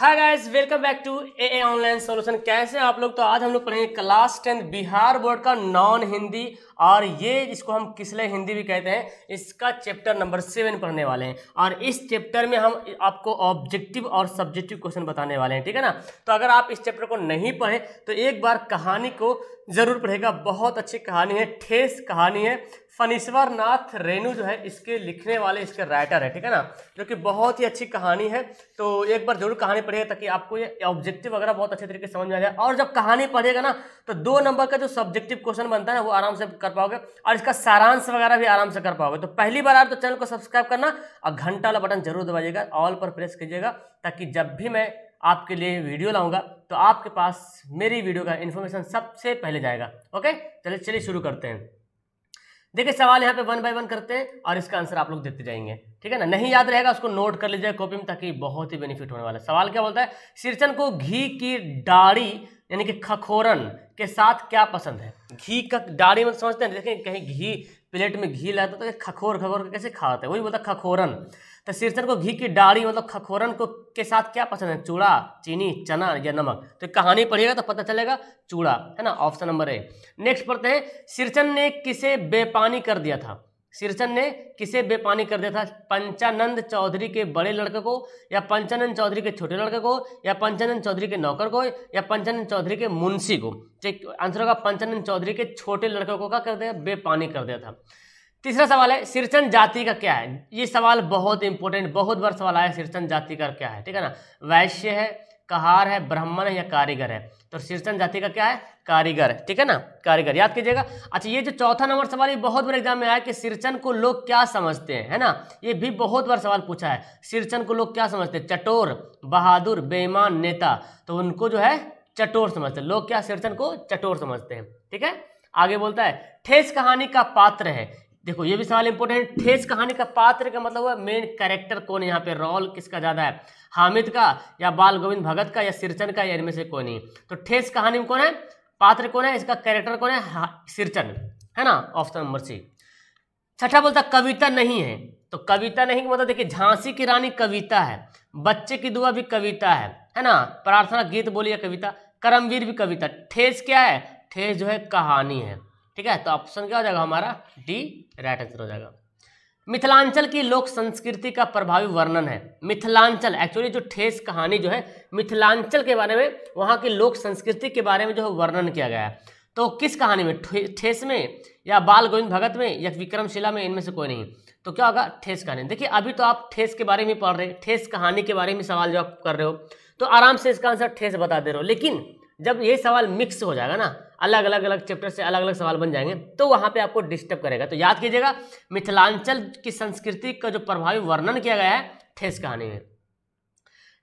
hi guys welcome back to A A online solution कैसे आप लोग तो आज हम लोग पढ़ेंगे क्लास टेंथ बिहार बोर्ड का नॉन हिंदी और ये इसको हम किसले हिंदी भी कहते हैं इसका चैप्टर नंबर सेवन पढ़ने वाले हैं और इस चैप्टर में हम आपको ऑब्जेक्टिव और सब्जेक्टिव क्वेश्चन बताने वाले हैं ठीक है ना तो अगर आप इस चैप्टर को नहीं पढ़ें तो एक बार कहानी को ज़रूर पढ़ेगा बहुत अच्छी कहानी है ठेस कहानी है फनीश्वर नाथ रेणु जो है इसके लिखने वाले इसके राइटर है ठीक है ना जो कि बहुत ही अच्छी कहानी है तो एक बार जरूर कहानी पढ़िएगा ताकि आपको ये ऑब्जेक्टिव वगैरह बहुत अच्छे तरीके से समझ में आ जाए और जब कहानी पढ़ेगा ना तो दो नंबर का जो सब्जेक्टिव क्वेश्चन बनता है ना वो आराम से कर पाओगे और इसका सारांश वगैरह भी आराम से कर पाओगे तो पहली बार आप तो चैनल को सब्सक्राइब करना और घंटा वाला बटन जरूर दबाइएगा ऑल पर प्रेस कीजिएगा ताकि जब भी मैं आपके लिए वीडियो लाऊंगा तो आपके पास मेरी वीडियो का इन्फॉर्मेशन सबसे पहले जाएगा ओके चलिए चलिए शुरू करते हैं देखिए सवाल यहाँ पे वन बाय वन करते हैं और इसका आंसर आप लोग देते जाएंगे ठीक है ना नहीं याद रहेगा उसको नोट कर लीजिए कॉपी में ताकि बहुत ही बेनिफिट होने वाला है सवाल क्या बोलता है सिरचन को घी की डाढ़ी यानी कि खखोरन के साथ क्या पसंद है घी का डाढ़ी मतलब समझते हैं देखें कहीं घी प्लेट में घी लाता तो खखोर खखोर कैसे खाते वही बोलता खखोरन तो शीर्षन को घी की डाढ़ी मतलब खखोरन को के साथ क्या पसंद है चूड़ा चीनी चना या नमक तो कहानी पढ़िएगा तो पता चलेगा चूड़ा है ना ऑप्शन नंबर ए नेक्स्ट पढ़ते हैं शीर्षन ने किसे बेपानी कर दिया था सिरचन ने किसे बेपानी कर दिया था पंचानंद चौधरी के बड़े लड़के को या पंचानंद चौधरी के छोटे लड़के को या पंचानंद चौधरी के नौकर को या पंचानंद चौधरी के मुंशी को ठीक आंसर होगा पंचानंद चौधरी के छोटे लड़के को क्या कर दिया बेपानी कर दिया था तीसरा सवाल है सिरचन जाति का क्या है ये सवाल बहुत इंपॉर्टेंट बहुत बार सवाल आया सिरचन जाति का क्या है ठीक है ना वैश्य है कहार है ब्राह्मण है या कारीगर है तो शीर्षन जाति का क्या है कारीगर ठीक है ना कारीगर याद कीजिएगा अच्छा ये जो चौथा नंबर सवाल ये बहुत बड़े एग्जाम में आया कि सिरचन को लोग क्या समझते हैं है ना ये भी बहुत बार सवाल पूछा है सिरचन को लोग क्या समझते हैं चटोर बहादुर बेईमान नेता तो उनको जो है चटोर समझते लोग क्या सिरचन को चटोर समझते हैं ठीक है आगे बोलता है ठेस कहानी का पात्र है देखो ये भी सवाल इंपॉर्टेंट ठेस कहानी का पात्र का मतलब हुआ मेन कैरेक्टर कौन है यहाँ पे रोल किसका ज़्यादा है हामिद का या बाल गोविंद भगत का या सिरचन का या इनमें से कौन ही तो ठेस कहानी में कौन है पात्र कौन है इसका कैरेक्टर कौन है सिरचन है ना ऑप्शन नंबर सी छठा बोलता कविता नहीं है तो कविता नहीं मतलब देखिए झांसी की रानी कविता है बच्चे की दुआ भी कविता है है ना प्रार्थना गीत बोली या कविता करमवीर भी कविता ठेस क्या है ठेस जो है कहानी है ठीक है तो ऑप्शन क्या हो जाएगा हमारा डी राइट आंसर हो जाएगा मिथिलांचल की लोक संस्कृति का प्रभावी वर्णन है मिथिलांचल एक्चुअली जो ठेस कहानी जो है मिथिलांचल के बारे में वहाँ की लोक संस्कृति के बारे में जो है वर्णन किया गया है तो किस कहानी में ठेस में या बाल गोविंद भगत में या विक्रमशिला में इनमें से कोई नहीं तो क्या होगा ठेस कहानी देखिए अभी तो आप ठेस के बारे में पढ़ रहे हैं ठेस कहानी के बारे में सवाल जो आप कर रहे हो तो आराम से इसका आंसर ठेस बता दे रहे हो लेकिन जब ये सवाल मिक्स हो जाएगा ना अलग अलग अलग चैप्टर से अलग अलग सवाल बन जाएंगे तो वहाँ पे आपको डिस्टर्ब करेगा तो याद कीजिएगा मिथिलांचल की संस्कृति का जो प्रभावी वर्णन किया गया है ठेस कहानी में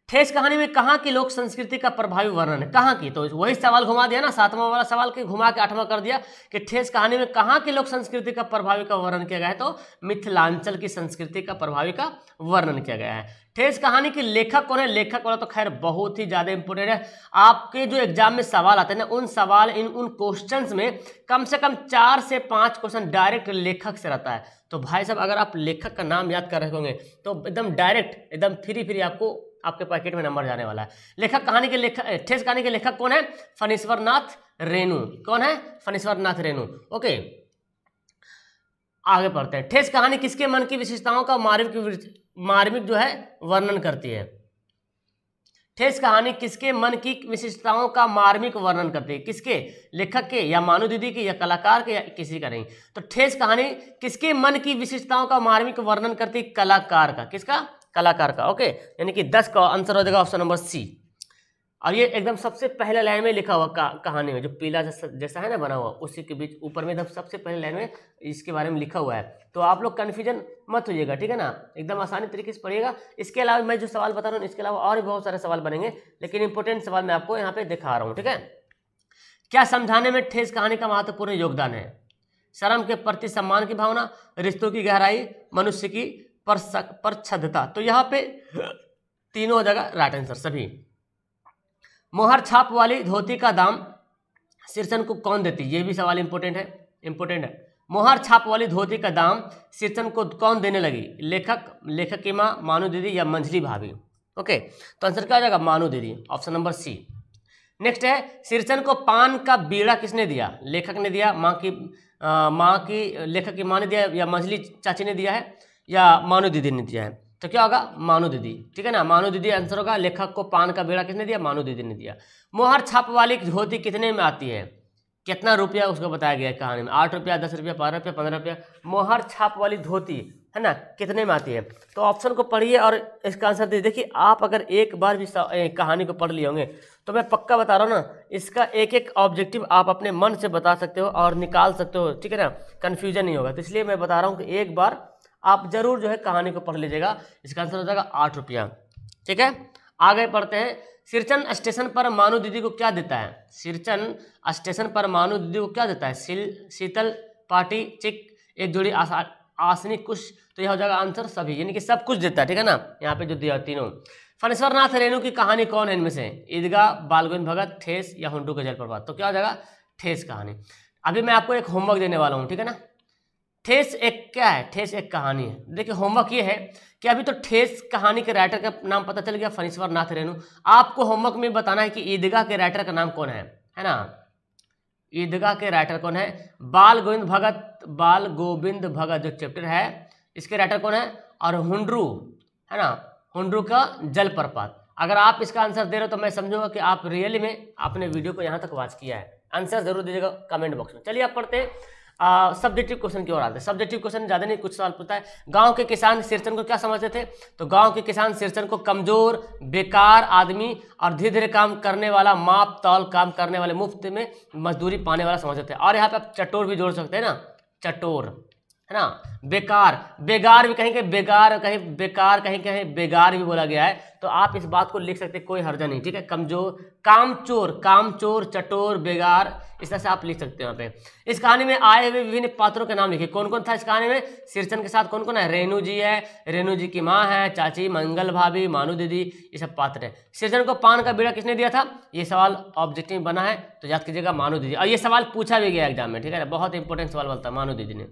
ठेस कहानी में कहाँ की लोक संस्कृति का प्रभावी वर्णन है कहाँ की तो वही सवाल घुमा दिया ना सातवां वाला सवाल के घुमा के आठवां कर दिया कि ठेस कहानी में कहाँ की लोक संस्कृति का प्रभावी का वर्णन किया गया है तो मिथिलांचल की संस्कृति का प्रभावी का वर्णन किया गया है ठेस कहानी के लेखक कौन है लेखक वाला तो खैर बहुत ही ज़्यादा इंपॉर्टेंट है आपके जो एग्जाम में सवाल आते हैं ना उन सवाल इन उन क्वेश्चन में कम से कम चार से पांच क्वेश्चन डायरेक्ट लेखक से रहता है तो भाई साहब अगर आप लेखक का नाम याद कर रहे होंगे तो एकदम डायरेक्ट एकदम फ्री फ्री आपको आपके पैकेट में नंबर जाने वाला है लेखक कहानी के लेखक ठेस कहानी के लेखक कौन है फनीश्वर नाथ रेणु कौन है फनीश्वर नाथ रेणु ओके आगे पढ़ते हैं ठेस कहानी किसके मन की विशेषताओं का मार्मिक मार्मिक जो है वर्णन करती है ठेस कहानी किसके मन की विशेषताओं का मार्मिक वर्णन करती है किसके लेखक के या मानु दीदी के या कलाकार के या किसी का नहीं तो ठेस कहानी किसके मन की विशेषताओं का मार्मिक वर्णन करती है कलाकार का किसका कलाकार का ओके यानी कि दस का आंसर हो जाएगा ऑप्शन नंबर सी और ये एकदम सबसे पहले लाइन में लिखा हुआ का, कहानी में जो पीला जैसा जैसा है ना बना हुआ उसी के बीच ऊपर में एकदम सबसे पहले लाइन में इसके बारे में लिखा हुआ है तो आप लोग कन्फ्यूजन मत होइएगा ठीक है ना एकदम आसानी तरीके से पढ़िएगा इसके अलावा मैं जो सवाल बता रहा हूँ इसके अलावा और भी बहुत सारे सवाल बनेंगे लेकिन इंपॉर्टेंट सवाल मैं आपको यहाँ पे दिखा रहा हूँ ठीक है क्या समझाने में ठेस कहानी का महत्वपूर्ण योगदान है शर्म के प्रति सम्मान की भावना रिश्तों की गहराई मनुष्य की परछदता तो यहाँ पे तीनों जगह राइट आंसर सभी मोहर छाप वाली धोती का दाम सिरसन को कौन देती ये भी सवाल इंपोर्टेंट है इंपोर्टेंट है मोहर छाप वाली धोती का दाम सिरसन को कौन देने लगी लेखक लेखक की माँ मानु दीदी या मंझली भाभी ओके तो आंसर क्या हो जाएगा मानु दीदी ऑप्शन नंबर सी नेक्स्ट है सिरसन को पान का बीड़ा किसने दिया लेखक ने दिया माँ की माँ की लेखक की माँ ने दिया या मंझली चाची ने दिया है या मानो दीदी ने दिया है तो क्या होगा मानो दीदी ठीक है ना मानो दीदी आंसर होगा लेखक को पान का बेड़ा किसने दिया मानो दीदी ने दिया मोहर छाप वाली धोती कितने में आती है कितना रुपया उसको बताया गया है कहानी में आठ रुपया दस रुपया बारह रुपया पंद्रह रुपया मोहर छाप वाली धोती है ना कितने में आती है तो ऑप्शन को पढ़िए और इसका आंसर दीजिए देखिए आप अगर एक बार भी कहानी को पढ़ लिए होंगे तो मैं पक्का बता रहा हूँ ना इसका एक एक ऑब्जेक्टिव आप अपने मन से बता सकते हो और निकाल सकते हो ठीक है ना कन्फ्यूजन नहीं होगा तो इसलिए मैं बता रहा हूँ कि एक बार आप जरूर जो है कहानी को पढ़ लीजिएगा इसका आंसर हो जाएगा आठ रुपया ठीक है आगे पढ़ते हैं सिरचन स्टेशन पर मानो दीदी को क्या देता है सिरचन स्टेशन पर मानो दीदी को क्या देता है सिल शीतल पार्टी चिक एक जोड़ी आसनी कुछ तो यह हो जाएगा आंसर सभी यानी कि सब कुछ देता है ठीक है ना यहाँ पे जो दिया तीनों फणेश्वरनाथ रेणु की कहानी कौन है इनमें से ईदगाह बालगोविंद भगत ठेस या हुडू का जल प्रभात तो क्या हो जाएगा ठेस कहानी अभी मैं आपको एक होमवर्क देने वाला हूँ ठीक है ना ठेस एक क्या है ठेस एक कहानी है देखिए होमवर्क ये है कि अभी तो ठेस कहानी के राइटर का नाम पता चल गया फनीश्वर नाथ रेणु आपको होमवर्क में बताना है कि ईदगाह के राइटर का नाम कौन है है ना ईदगाह के राइटर कौन है बाल गोविंद भगत बाल गोविंद भगत जो चैप्टर है इसके राइटर कौन है और हुंडरू है ना हुंडरू का जलप्रपात अगर आप इसका आंसर दे रहे हो तो मैं समझूंगा कि आप रियली में आपने वीडियो को यहाँ तक वॉच किया है आंसर जरूर दीजिएगा कमेंट बॉक्स में चलिए आप पढ़ते हैं सब्जेक्टिव क्वेश्चन की ओर आते हैं सब्जेक्टिव क्वेश्चन ज़्यादा नहीं कुछ सवाल पूछता है गांव के किसान सिरचन को क्या समझते थे तो गांव के किसान सिरचन को कमज़ोर बेकार आदमी और धीरे धीरे काम करने वाला माप तौल काम करने वाले मुफ्त में मजदूरी पाने वाला समझते थे और यहाँ पे आप चटोर भी जोड़ सकते हैं ना चटोर है ना बेकार बेगार भी कहेंगे बेकार कहीं बेकार कहीं कहीं बेगार भी बोला गया है तो आप इस बात को लिख सकते कोई हर्जा नहीं ठीक है कमजोर कामचोर कामचोर चटोर बेगार इस तरह से आप लिख सकते हैं यहाँ पे इस कहानी में आए हुए विभिन्न पात्रों के नाम लिखे कौन कौन था इस कहानी में सिरचन के साथ कौन कौन है रेणु जी है रेणु जी की माँ है चाची मंगल भाभी मानू दीदी ये सब पात्र है सिरचन को पान का बीड़ा किसने दिया था ये सवाल ऑब्जेक्टिव बना है तो याद कीजिएगा मानू दीदी और ये सवाल पूछा भी गया एग्जाम में ठीक है बहुत इंपॉर्टेंट सवाल बोलता है मानू दीदी ने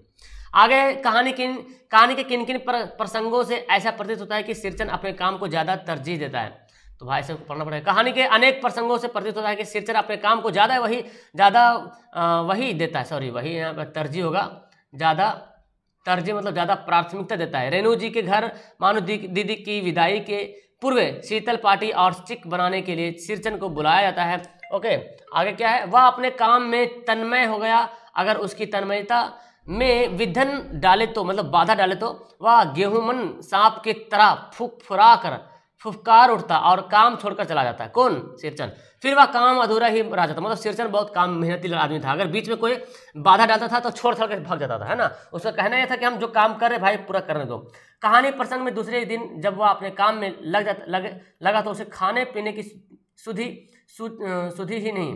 आगे कहानी किन कहानी के किन किन पर, प्रसंगों से ऐसा प्रतीत होता है कि सिरचन अपने काम को ज़्यादा तरजीह देता है तो भाई साहब पढ़ना पड़ेगा कहानी के अनेक प्रसंगों से प्रतीत होता है कि सिरचन अपने काम को ज़्यादा वही ज़्यादा वही देता है सॉरी वही यहाँ पर तरजीह होगा ज़्यादा तरजीह मतलब ज़्यादा प्राथमिकता देता है रेणु जी के घर मानो दीदी की विदाई के पूर्व शीतल पार्टी और चिक बनाने के लिए सिरचन को बुलाया जाता है ओके आगे क्या है वह अपने काम में तन्मय हो गया अगर उसकी तन्मयता में विधन डाले तो मतलब बाधा डाले तो वह गेहूमन सांप की तरह फुक फुरा कर फुफकार उठता और काम छोड़कर चला जाता है कौन सिरचन फिर वह काम अधूरा ही रह जाता मतलब सिरचन बहुत काम मेहनती आदमी था अगर बीच में कोई बाधा डालता था तो छोड़ छोड़ कर भाग जाता था है ना उसका कहना यह था कि हम जो काम कर रहे भाई पूरा करने दो कहानी प्रसंग में दूसरे दिन जब वह अपने काम में लग जाता लग लगा तो उसे खाने पीने की सुधी सु, सुधी ही नहीं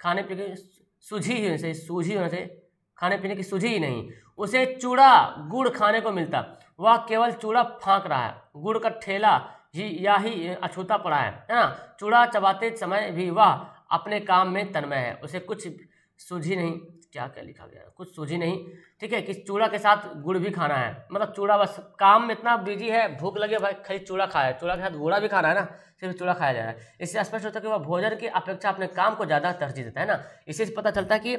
खाने पीने की सूझी ही होनी चाहिए सूझी होना चाहिए खाने पीने की सूझी ही नहीं उसे चूड़ा गुड़ खाने को मिलता वह केवल चूड़ा फाँक रहा है गुड़ का ठेला ही या ही अछूता पड़ा है है ना चूड़ा चबाते समय भी वह अपने काम में तन्मय है उसे कुछ सूझी नहीं क्या क्या लिखा गया कुछ सूझी नहीं ठीक है कि चूड़ा के साथ गुड़ भी खाना है मतलब चूड़ा बस काम में इतना बिजी है भूख लगे भाई खाली चूड़ा खाया चूड़ा के साथ गुड़ा भी खाना है ना सिर्फ चूड़ा खाया जा रहा है इससे स्पष्ट होता है कि वह भोजन की अपेक्षा अपने काम को ज़्यादा तरजीह देता है ना इसी से पता चलता है कि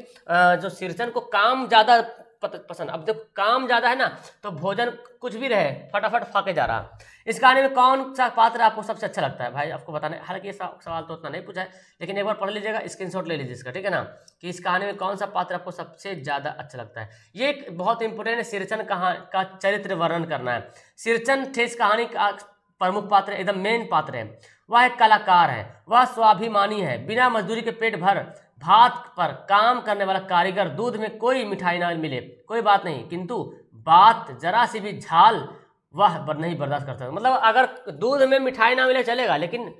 जो सिर्जन को काम ज़्यादा पसंद अब जब काम ज़्यादा है ना तो भोजन कुछ भी रहे फटाफट फाके जा रहा इस कहानी में कौन सा पात्र आपको सबसे अच्छा लगता है भाई आपको बताने हालांकि ये सवाल तो उतना नहीं पूछा है लेकिन एक बार पढ़ लीजिएगा स्क्रीनशॉट ले लीजिए इसका ठीक है ना कि इस कहानी में कौन सा पात्र आपको सबसे ज़्यादा अच्छा लगता है ये एक बहुत इंपॉर्टेंट है सिरचन कहा का चरित्र वर्णन करना है सिरचन ठेस कहानी का प्रमुख पात्र एकदम मेन पात्र है वह एक कलाकार है वह स्वाभिमानी है बिना मजदूरी के पेट भर भात पर काम करने वाला कारीगर दूध में कोई मिठाई ना मिले कोई बात नहीं किंतु बात जरा सी भी झाल वह नहीं बर्दाश्त कर सकता मतलब अगर दूध में मिठाई ना मिले चलेगा लेकिन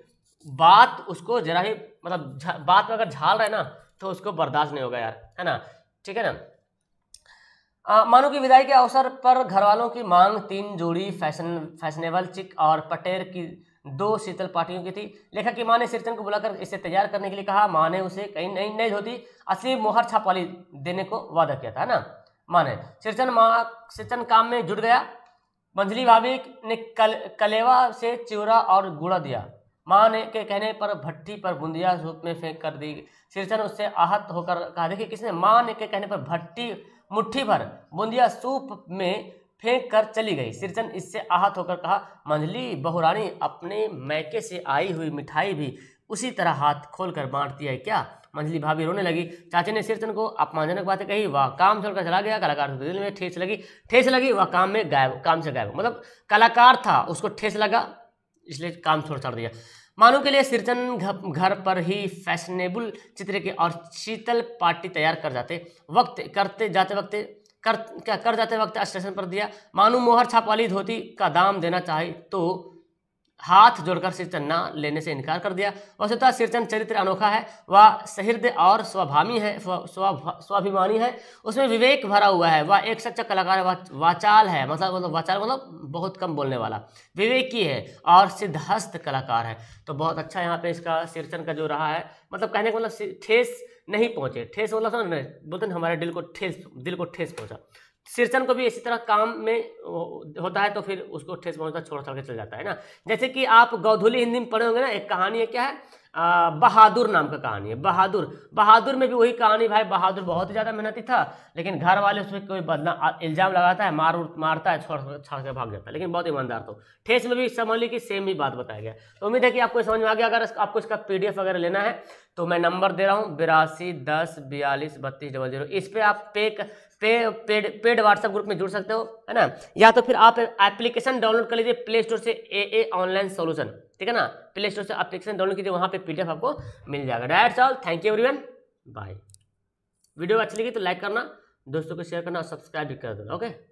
बात उसको जरा ही मतलब बात में अगर झाल रहे ना तो उसको बर्दाश्त नहीं होगा यार है ना ठीक है ना मानो की विदाई के अवसर पर घर वालों की मांग तीन जोड़ी फैशन फैशनेबल चिक और पटेर की दो शीतल पार्टियों की थी लेखक की माँ ने सिरचन को बुलाकर इसे तैयार करने के लिए कहा माँ ने उसे कहीं नई नई धोती असली मोहर छापाली देने को वादा किया था ना माँ ने सिरचन माँ सिरचन काम में जुट गया मंजली भाभी ने कल कलेवा से चिवरा और गुड़ा दिया माँ ने के कहने पर भट्टी पर बूंदिया रूप में फेंक कर दी सिरचन उससे आहत होकर कहा देखिए किसने माँ ने के कहने पर भट्टी मुट्ठी भर बूंदिया सूप में फेंक कर चली गई सृजन इससे आहत होकर कहा मंझली बहुरानी अपने मैके से आई हुई मिठाई भी उसी तरह हाथ खोल कर बांटती है क्या मंझली भाभी रोने लगी चाचे ने सृजन को अपमानजनक बातें कही वह काम छोड़कर चला गया कलाकार दिल में ठेस लगी ठेस लगी वह काम में गायब काम से गायब मतलब कलाकार था उसको ठेस लगा इसलिए काम छोड़ छाड़ दिया मानो के लिए सृजन घर पर ही फैशनेबल चित्र के और शीतल पार्टी तैयार कर जाते वक्त करते जाते वक्त कर क्या कर जाते वक्त स्टेशन पर दिया मानू मोहर छाप वाली धोती का दाम देना चाहे तो हाथ जोड़कर सिरचन ना लेने से इनकार कर दिया वस्तुतः तो सिरचन चरित्र अनोखा है वह सहृदय और स्वाभामी है स्वाभिमानी है उसमें विवेक भरा हुआ है वह एक सच्चा कलाकार वा, वाचाल है मतलब मतलब वाचाल मतलब बहुत कम बोलने वाला विवेकी है और सिद्धहस्त कलाकार है तो बहुत अच्छा यहाँ पे इसका सिरचन का जो रहा है मतलब कहने का मतलब ठेस नहीं पहुंचे ठेस मतलब समझ बोलते ना हमारे दिल को ठेस दिल को ठेस पहुंचा सिरचन को भी इसी तरह काम में होता है तो फिर उसको ठेस पहुंचता छोड़ छोड़ के चल जाता है ना जैसे कि आप गौधुली हिंदी में पढ़े होंगे ना एक कहानी है क्या है आ, बहादुर नाम का कहानी है बहादुर बहादुर में भी वही कहानी भाई बहादुर बहुत ज़्यादा मेहनती था लेकिन घर वाले उस पर कोई बदला इल्ज़ाम लगाता है मार मारता है छोड़ छाड़ के भाग जाता है लेकिन बहुत ईमानदार तो ठेस में भी समझ ली कि सेम ही बात बताया गया तो उम्मीद है कि आपको समझ में आ गया अगर आपको इसका पी वगैरह लेना है तो मैं नंबर दे रहा हूँ बिरासी दस बयालीस बत्तीस डबल जीरो इस पर आप पे पे पेड पेड व्हाट्सएप ग्रुप में जुड़ सकते हो है ना या तो फिर आप एप्लीकेशन डाउनलोड कर लीजिए प्ले स्टोर से ए ए ऑनलाइन सोल्यूशन ठीक है ना प्ले स्टोर से अप्लीकेशन डाउनलोड कीजिए वहाँ डी एफ आपको मिल जाएगा डायर सॉल thank you everyone bye video अच्छी लगी तो लाइक करना दोस्तों को शेयर करना और सब्सक्राइब भी कर देना ओके